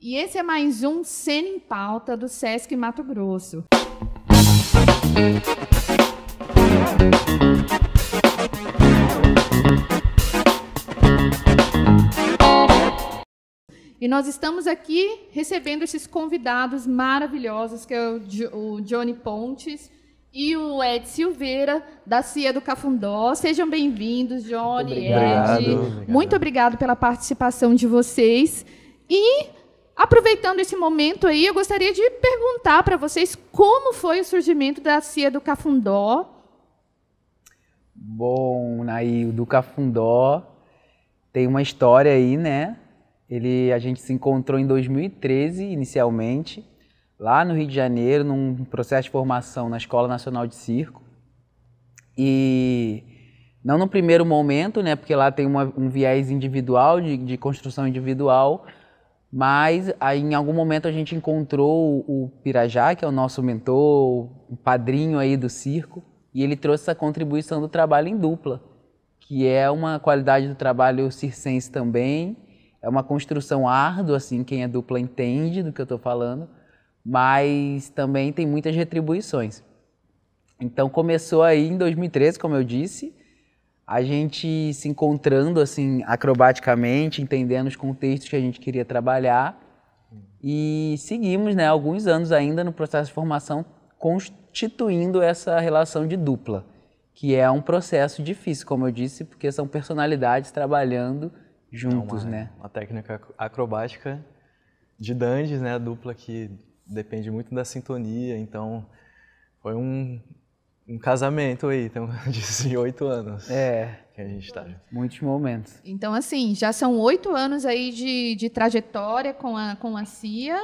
E esse é mais um Cena em Pauta do Sesc Mato Grosso. E nós estamos aqui recebendo esses convidados maravilhosos, que é o, o Johnny Pontes e o Ed Silveira, da CIA do Cafundó. Sejam bem-vindos, Johnny, obrigado, Ed. Obrigado. Muito obrigado pela participação de vocês. E Aproveitando esse momento aí, eu gostaria de perguntar para vocês como foi o surgimento da CIA do Cafundó. Bom, aí o do Cafundó tem uma história aí, né? Ele, a gente se encontrou em 2013, inicialmente, lá no Rio de Janeiro, num processo de formação na Escola Nacional de Circo. E não no primeiro momento, né? Porque lá tem uma, um viés individual, de, de construção individual, mas aí, em algum momento a gente encontrou o Pirajá, que é o nosso mentor, o padrinho aí do circo, e ele trouxe essa contribuição do trabalho em dupla, que é uma qualidade do trabalho circense também, é uma construção árdua, assim, quem é dupla entende do que eu estou falando, mas também tem muitas retribuições. Então começou aí em 2013, como eu disse, a gente se encontrando assim acrobaticamente, entendendo os contextos que a gente queria trabalhar e seguimos, né, alguns anos ainda no processo de formação constituindo essa relação de dupla, que é um processo difícil, como eu disse, porque são personalidades trabalhando juntos, uma, então, é né? Uma técnica acrobática de dandes, né, a dupla que depende muito da sintonia, então foi um um casamento aí, então, de oito anos. É. Que a gente tá. Muitos momentos. Então, assim, já são oito anos aí de, de trajetória com a, com a CIA.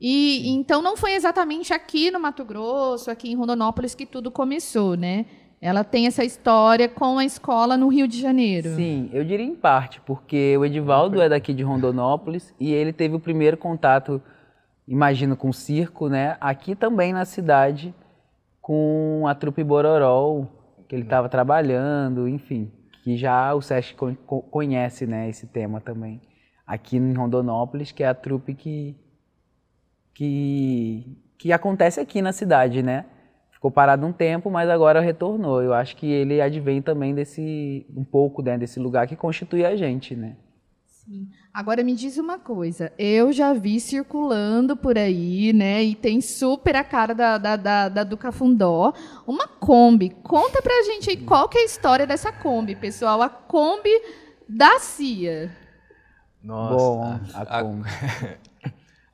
E Sim. então não foi exatamente aqui no Mato Grosso, aqui em Rondonópolis, que tudo começou, né? Ela tem essa história com a escola no Rio de Janeiro. Sim, eu diria em parte, porque o Edivaldo é daqui de Rondonópolis e ele teve o primeiro contato, imagino, com o circo, né? Aqui também na cidade com a trupe Bororol, que ele estava uhum. trabalhando, enfim, que já o SESC conhece, né, esse tema também. Aqui em Rondonópolis, que é a trupe que que que acontece aqui na cidade, né? Ficou parado um tempo, mas agora retornou. Eu acho que ele advém também desse um pouco né, desse lugar que constitui a gente, né? Sim. Agora me diz uma coisa, eu já vi circulando por aí, né? E tem super a cara da, da, da, da do Cafundó, uma Kombi. Conta pra gente aí qual que é a história dessa Kombi, pessoal. A Kombi da CIA. Nossa, Bom, a, a Kombi.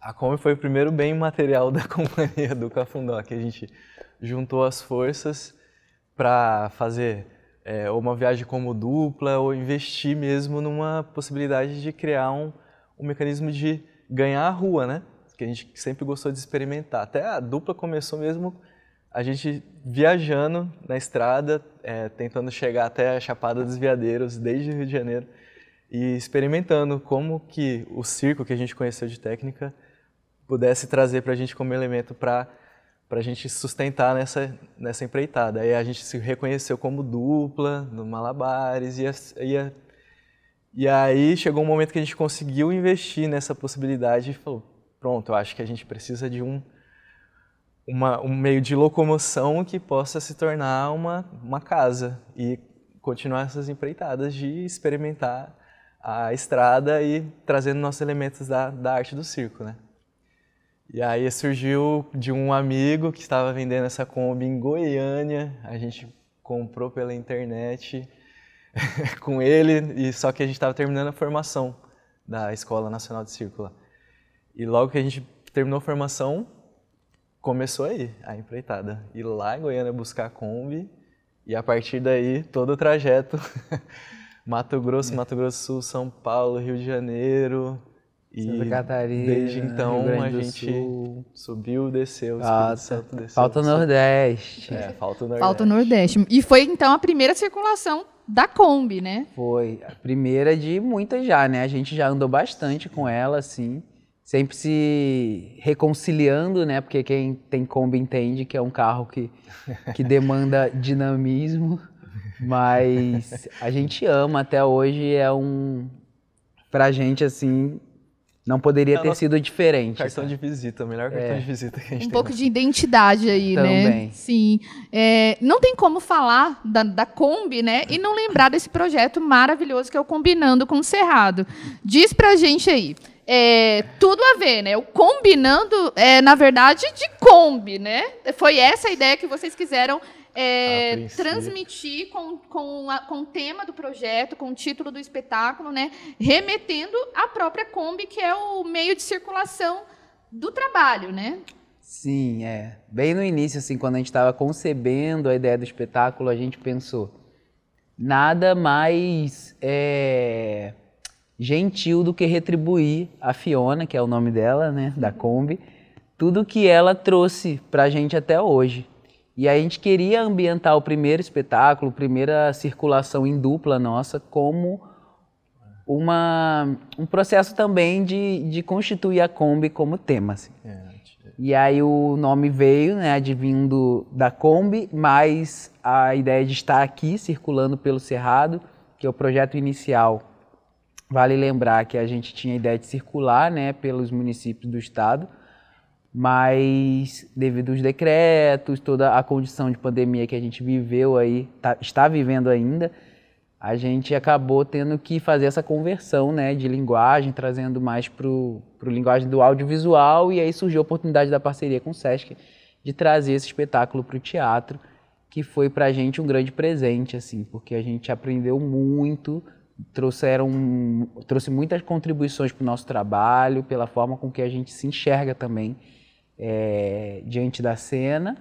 A, Kombi foi o primeiro bem material da companhia do Cafundó, que a gente juntou as forças para fazer é, ou uma viagem como dupla, ou investir mesmo numa possibilidade de criar um, um mecanismo de ganhar a rua, né? Que a gente sempre gostou de experimentar. Até a dupla começou mesmo a gente viajando na estrada, é, tentando chegar até a Chapada dos Veadeiros, desde o Rio de Janeiro, e experimentando como que o circo que a gente conheceu de técnica pudesse trazer para a gente como elemento para para a gente sustentar nessa, nessa empreitada. Aí a gente se reconheceu como dupla, no Malabares, e, a, e, a, e aí chegou um momento que a gente conseguiu investir nessa possibilidade e falou, pronto, eu acho que a gente precisa de um, uma, um meio de locomoção que possa se tornar uma, uma casa e continuar essas empreitadas de experimentar a estrada e trazendo nossos elementos da, da arte do circo, né? E aí surgiu de um amigo que estava vendendo essa Kombi em Goiânia. A gente comprou pela internet com ele, e só que a gente estava terminando a formação da Escola Nacional de Círculo. E logo que a gente terminou a formação, começou aí a empreitada. Ir lá em Goiânia buscar a Kombi e a partir daí todo o trajeto. Mato Grosso, Mato Grosso Sul, São Paulo, Rio de Janeiro, Santa Catarina, desde então a gente Sul. subiu, desceu, ah, Santo desceu. Falta o Nordeste. É, falta o Nordeste. Falta o Nordeste. E foi então a primeira circulação da Kombi, né? Foi. A primeira de muitas já, né? A gente já andou bastante com ela, assim. Sempre se reconciliando, né? Porque quem tem Kombi entende que é um carro que, que demanda dinamismo. Mas a gente ama até hoje. É um. Pra gente, assim, não poderia é ter nossa... sido diferente. Cartão de visita, o melhor é. cartão é. de visita que a gente um tem. Um pouco de identidade aí, né? Também. né? Sim. É, não tem como falar da, da Kombi, né? E não lembrar desse projeto maravilhoso que é o Combinando com o Cerrado. Diz pra gente aí. É, tudo a ver, né? O combinando, é, na verdade, de Kombi, né? Foi essa a ideia que vocês quiseram é, transmitir com, com, a, com o tema do projeto, com o título do espetáculo, né? remetendo à própria Kombi, que é o meio de circulação do trabalho, né? Sim, é. Bem no início, assim, quando a gente estava concebendo a ideia do espetáculo, a gente pensou nada mais é, gentil do que retribuir a Fiona, que é o nome dela, né, da uhum. Kombi, tudo que ela trouxe para a gente até hoje. E aí a gente queria ambientar o primeiro espetáculo, primeira circulação em dupla nossa, como uma, um processo também de, de constituir a Kombi como tema. Assim. É. E aí o nome veio, né, advindo da Kombi, mas a ideia de estar aqui circulando pelo Cerrado, que é o projeto inicial. Vale lembrar que a gente tinha a ideia de circular, né, pelos municípios do estado, mas devido aos decretos, toda a condição de pandemia que a gente viveu aí, tá, está vivendo ainda, a gente acabou tendo que fazer essa conversão né, de linguagem, trazendo mais para o linguagem do audiovisual, e aí surgiu a oportunidade da parceria com o Sesc de trazer esse espetáculo para o teatro, que foi para a gente um grande presente, assim, porque a gente aprendeu muito, trouxeram, trouxe muitas contribuições para o nosso trabalho, pela forma com que a gente se enxerga também é, diante da cena.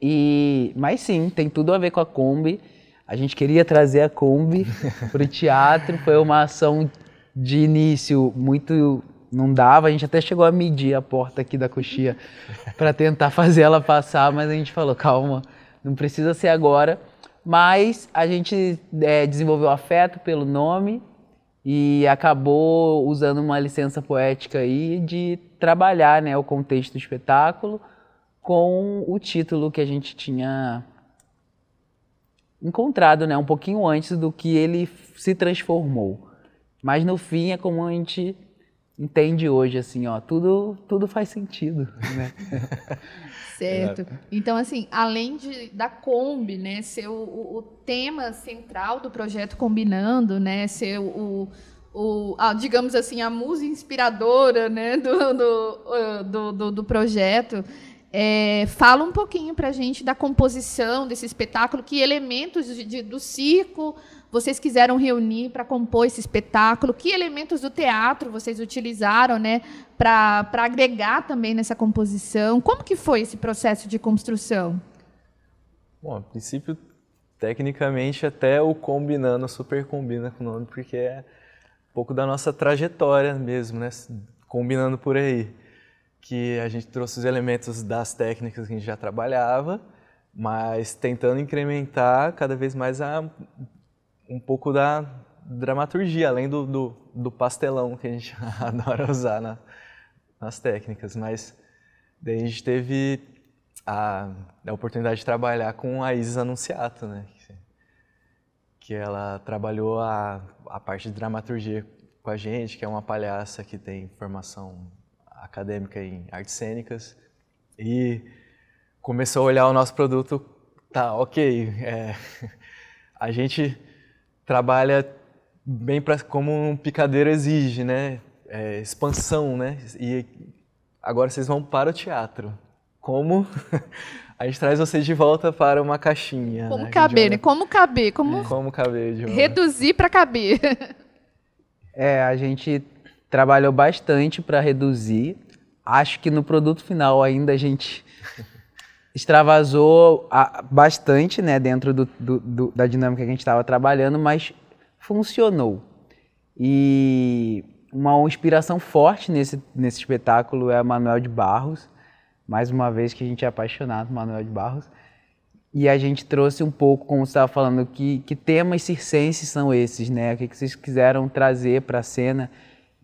E, mas sim, tem tudo a ver com a Kombi. A gente queria trazer a Kombi para o teatro. Foi uma ação de início muito. Não dava, a gente até chegou a medir a porta aqui da coxia para tentar fazer ela passar, mas a gente falou: calma, não precisa ser agora. Mas a gente é, desenvolveu afeto pelo nome, e acabou usando uma licença poética aí de trabalhar né, o contexto do espetáculo com o título que a gente tinha encontrado né, um pouquinho antes do que ele se transformou. Mas no fim é como a gente entende hoje, assim, ó, tudo, tudo faz sentido, né? certo. É. Então, assim, além de, da Kombi, né, ser o, o, tema central do projeto Combinando, né, ser o, o a, digamos assim, a musa inspiradora, né, do, do, do, do, do projeto, é, fala um pouquinho para a gente da composição desse espetáculo, que elementos de, de, do circo, vocês quiseram reunir para compor esse espetáculo? Que elementos do teatro vocês utilizaram né, para agregar também nessa composição? Como que foi esse processo de construção? Bom, a princípio, tecnicamente, até o combinando super combina com o nome, porque é um pouco da nossa trajetória mesmo, né? combinando por aí. Que a gente trouxe os elementos das técnicas que a gente já trabalhava, mas tentando incrementar cada vez mais a um pouco da dramaturgia, além do, do, do pastelão que a gente adora usar na, nas técnicas. Mas daí a gente teve a, a oportunidade de trabalhar com a Isis Anunciato, né? que ela trabalhou a, a parte de dramaturgia com a gente, que é uma palhaça que tem formação acadêmica em artes cênicas e começou a olhar o nosso produto, tá, ok, é, a gente trabalha bem para como um picadeiro exige, né? É, expansão, né? E agora vocês vão para o teatro. Como a gente traz vocês de volta para uma caixinha? Né, como né, caber, né? Como caber? Como, é. como caber, Diogo? Reduzir para caber. É, a gente trabalhou bastante para reduzir. Acho que no produto final ainda a gente extravasou bastante né, dentro do, do, do, da dinâmica que a gente estava trabalhando, mas funcionou. E uma inspiração forte nesse, nesse espetáculo é a Manuel de Barros, mais uma vez que a gente é apaixonado por Manuel de Barros. E a gente trouxe um pouco, como você estava falando, que, que temas circenses são esses, né? O que, que vocês quiseram trazer para a cena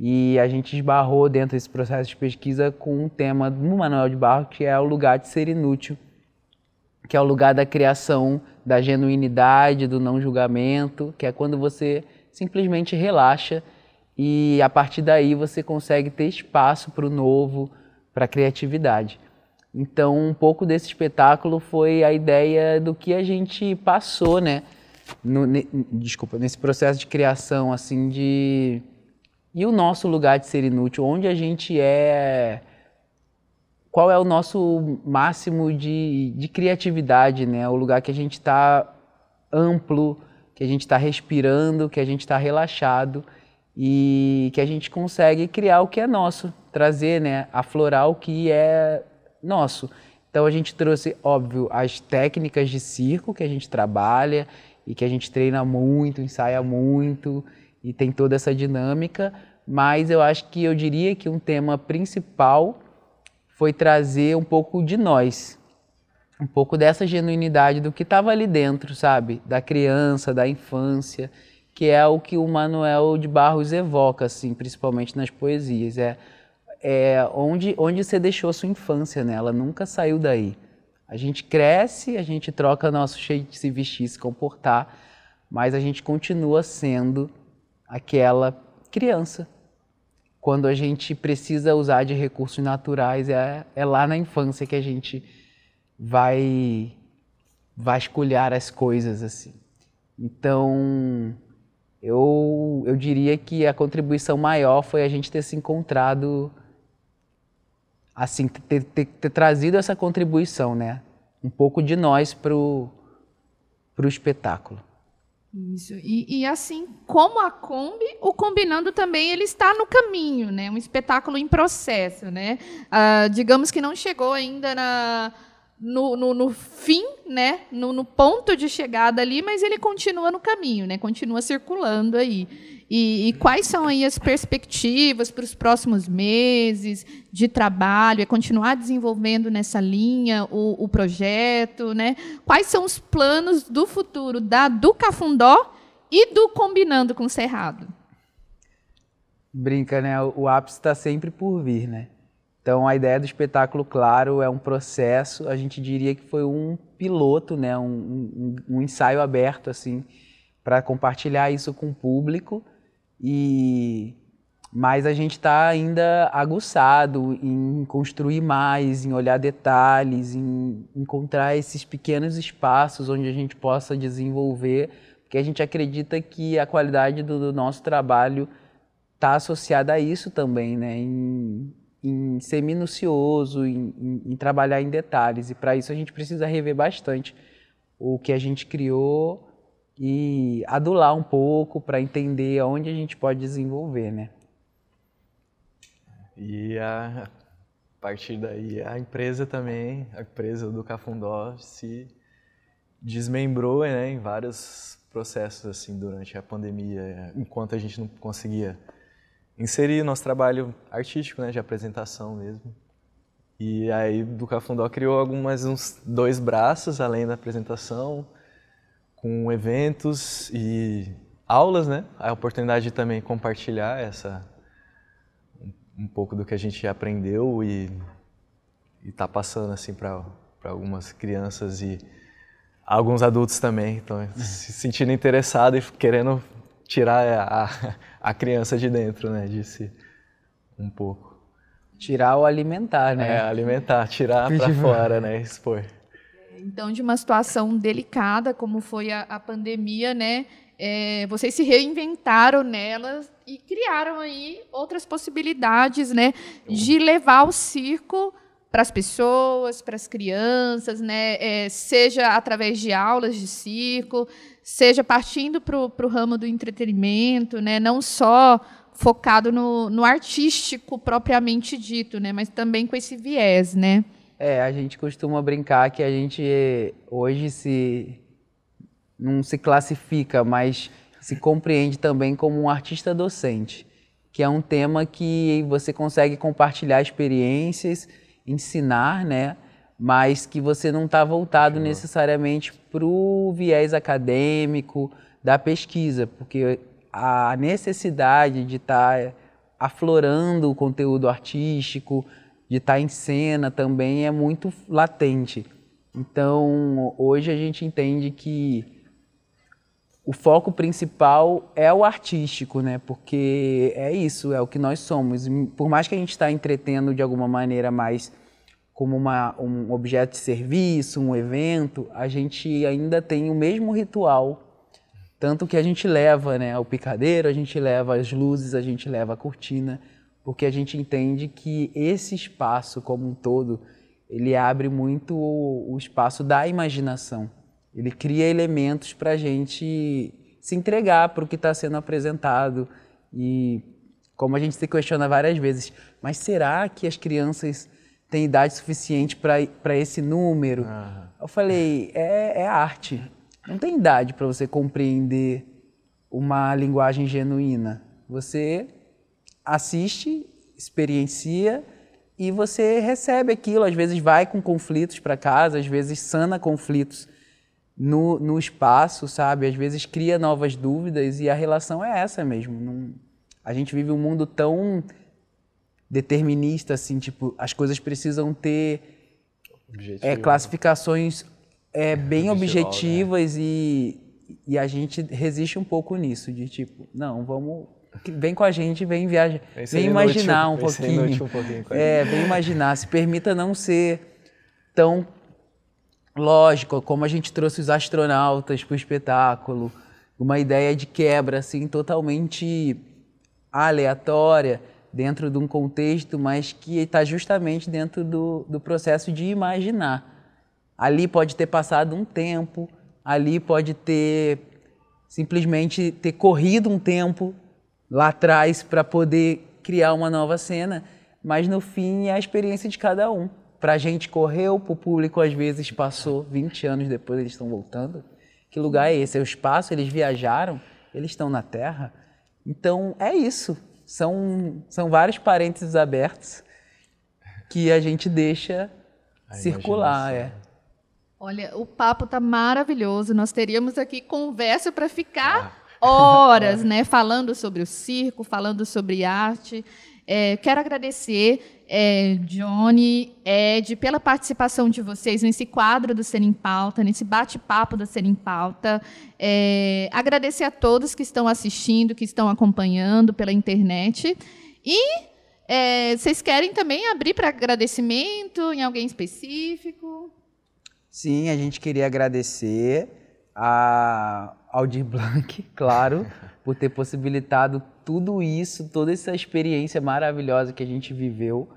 e a gente esbarrou dentro desse processo de pesquisa com um tema no Manuel de Barro que é o lugar de ser inútil, que é o lugar da criação, da genuinidade, do não julgamento, que é quando você simplesmente relaxa e a partir daí você consegue ter espaço para o novo, para a criatividade. Então, um pouco desse espetáculo foi a ideia do que a gente passou, né? No, ne, desculpa, nesse processo de criação, assim, de e o nosso lugar de ser inútil, onde a gente é. Qual é o nosso máximo de, de criatividade, né? O lugar que a gente está amplo, que a gente está respirando, que a gente está relaxado e que a gente consegue criar o que é nosso, trazer, né? Aflorar o que é nosso. Então a gente trouxe, óbvio, as técnicas de circo que a gente trabalha e que a gente treina muito, ensaia muito e tem toda essa dinâmica, mas eu acho que eu diria que um tema principal foi trazer um pouco de nós, um pouco dessa genuinidade do que estava ali dentro, sabe? Da criança, da infância, que é o que o Manuel de Barros evoca, assim, principalmente nas poesias. É, é onde, onde você deixou sua infância, né? Ela nunca saiu daí. A gente cresce, a gente troca nosso jeito de se vestir, se comportar, mas a gente continua sendo aquela criança. Quando a gente precisa usar de recursos naturais, é, é lá na infância que a gente vai vasculhar as coisas assim. Então, eu, eu diria que a contribuição maior foi a gente ter se encontrado, assim, ter, ter, ter trazido essa contribuição, né? Um pouco de nós para o espetáculo. Isso. E, e, assim como a Kombi, o Combinando também ele está no caminho, né? Um espetáculo em processo, né? Ah, digamos que não chegou ainda na no, no, no, fim, né? No, no, ponto de chegada ali, mas ele continua no caminho, né? Continua circulando aí. E, e quais são aí as perspectivas para os próximos meses de trabalho? É continuar desenvolvendo nessa linha o, o projeto, né? Quais são os planos do futuro da do Cafundó e do combinando com o Cerrado? Brinca, né? O ápice está sempre por vir, né? Então a ideia do espetáculo, claro, é um processo. A gente diria que foi um piloto, né? um, um, um ensaio aberto assim para compartilhar isso com o público. E mas a gente está ainda aguçado em construir mais, em olhar detalhes, em encontrar esses pequenos espaços onde a gente possa desenvolver, porque a gente acredita que a qualidade do, do nosso trabalho está associada a isso também, né? Em em ser minucioso, em, em, em trabalhar em detalhes. E para isso a gente precisa rever bastante o que a gente criou e adular um pouco para entender onde a gente pode desenvolver, né? E a, a partir daí a empresa também, a empresa do Cafundó se desmembrou né, em vários processos assim durante a pandemia, enquanto a gente não conseguia inserir nosso trabalho artístico, né, de apresentação mesmo. E aí do Cafundó criou algumas uns dois braços além da apresentação, com eventos e aulas, né? A oportunidade de também compartilhar essa um pouco do que a gente aprendeu e está passando assim para algumas crianças e alguns adultos também, então se sentindo interessado e querendo tirar a, a criança de dentro, né, de si, um pouco. Tirar ou alimentar, né? É, alimentar, tirar para tipo- fora, né, expor. Então, de uma situação delicada como foi a, a pandemia, né, é, vocês se reinventaram nelas e criaram aí outras possibilidades, né, de levar o circo para as pessoas, para as crianças, né? É, seja através de aulas de circo, seja partindo para o ramo do entretenimento, né? não só focado no, no artístico propriamente dito, né? mas também com esse viés. Né? É, a gente costuma brincar que a gente eh, hoje se não se classifica, mas se compreende também como um artista docente, que é um tema que você consegue compartilhar experiências ensinar, né? Mas que você não está voltado necessariamente para o viés acadêmico da pesquisa, porque a necessidade de estar tá aflorando o conteúdo artístico, de estar tá em cena também é muito latente. Então, hoje a gente entende que o foco principal é o artístico, né? Porque é isso, é o que nós somos. Por mais que a gente está entretendo de alguma maneira mais como uma, um objeto de serviço, um evento, a gente ainda tem o mesmo ritual. Tanto que a gente leva né, o picadeiro, a gente leva as luzes, a gente leva a cortina, porque a gente entende que esse espaço como um todo, ele abre muito o, o espaço da imaginação. Ele cria elementos para a gente se entregar para o que está sendo apresentado. E como a gente se questiona várias vezes, mas será que as crianças têm idade suficiente para esse número? Uhum. Eu falei, é, é arte. Não tem idade para você compreender uma linguagem genuína. Você assiste, experiencia e você recebe aquilo. Às vezes vai com conflitos para casa, às vezes sana conflitos no, no espaço, sabe? Às vezes cria novas dúvidas e a relação é essa mesmo. Não, a gente vive um mundo tão determinista, assim, tipo, as coisas precisam ter é, Objetivo, é, classificações é, é bem né? objetivas né? e, e a gente resiste um pouco nisso, de tipo, não, vamos vem com a gente, vem viajar, vem, vem imaginar inútil, um, pouquinho, um pouquinho. é, vem imaginar, se permita não ser tão lógico, como a gente trouxe os astronautas para o espetáculo, uma ideia de quebra assim totalmente aleatória dentro de um contexto, mas que está justamente dentro do, do processo de imaginar. Ali pode ter passado um tempo, ali pode ter simplesmente ter corrido um tempo lá atrás para poder criar uma nova cena, mas no fim é a experiência de cada um a gente correu, o público às vezes passou 20 anos depois, eles estão voltando. Que lugar é esse? É o espaço, eles viajaram, eles estão na Terra. Então é isso. São, são vários parênteses abertos que a gente deixa a circular. É. Olha, o papo tá maravilhoso. Nós teríamos aqui conversa para ficar ah. horas, né? Falando sobre o circo, falando sobre arte. É, quero agradecer, é, Johnny, Ed, pela participação de vocês nesse quadro do Ser em Pauta, nesse bate-papo do Ser em Pauta. É, agradecer a todos que estão assistindo, que estão acompanhando pela internet. E é, vocês querem também abrir para agradecimento em alguém específico? Sim, a gente queria agradecer a Aldir Blanc, claro, por ter possibilitado tudo isso, toda essa experiência maravilhosa que a gente viveu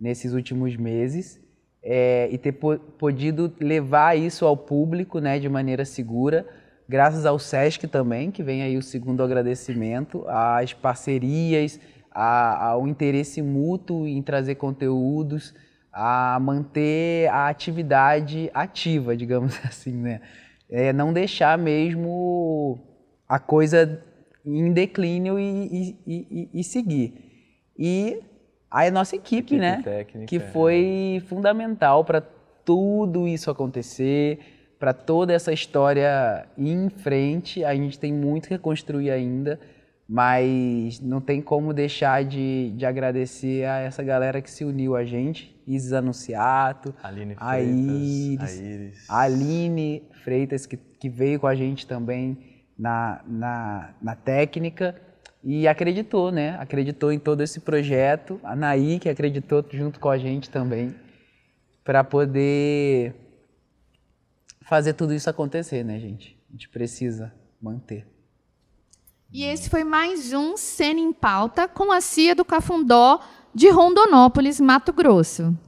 nesses últimos meses é, e ter po podido levar isso ao público né, de maneira segura, graças ao SESC também, que vem aí o segundo agradecimento, às parcerias, a, ao interesse mútuo em trazer conteúdos, a manter a atividade ativa, digamos assim, né? É, não deixar mesmo a coisa em declínio e, e, e, e seguir. E a nossa equipe, equipe né? Técnica, que foi é. fundamental para tudo isso acontecer, para toda essa história ir em frente. A gente tem muito que construir ainda, mas não tem como deixar de, de agradecer a essa galera que se uniu a gente. Isis Anunciato, Aline Freitas, a Iris, a Iris. Aline Freitas, que, que veio com a gente também na, na, na técnica e acreditou, né? Acreditou em todo esse projeto. A Naí, que acreditou junto com a gente também, para poder fazer tudo isso acontecer, né, gente? A gente precisa manter. E esse foi mais um Cena em Pauta com a CIA do Cafundó de Rondonópolis, Mato Grosso.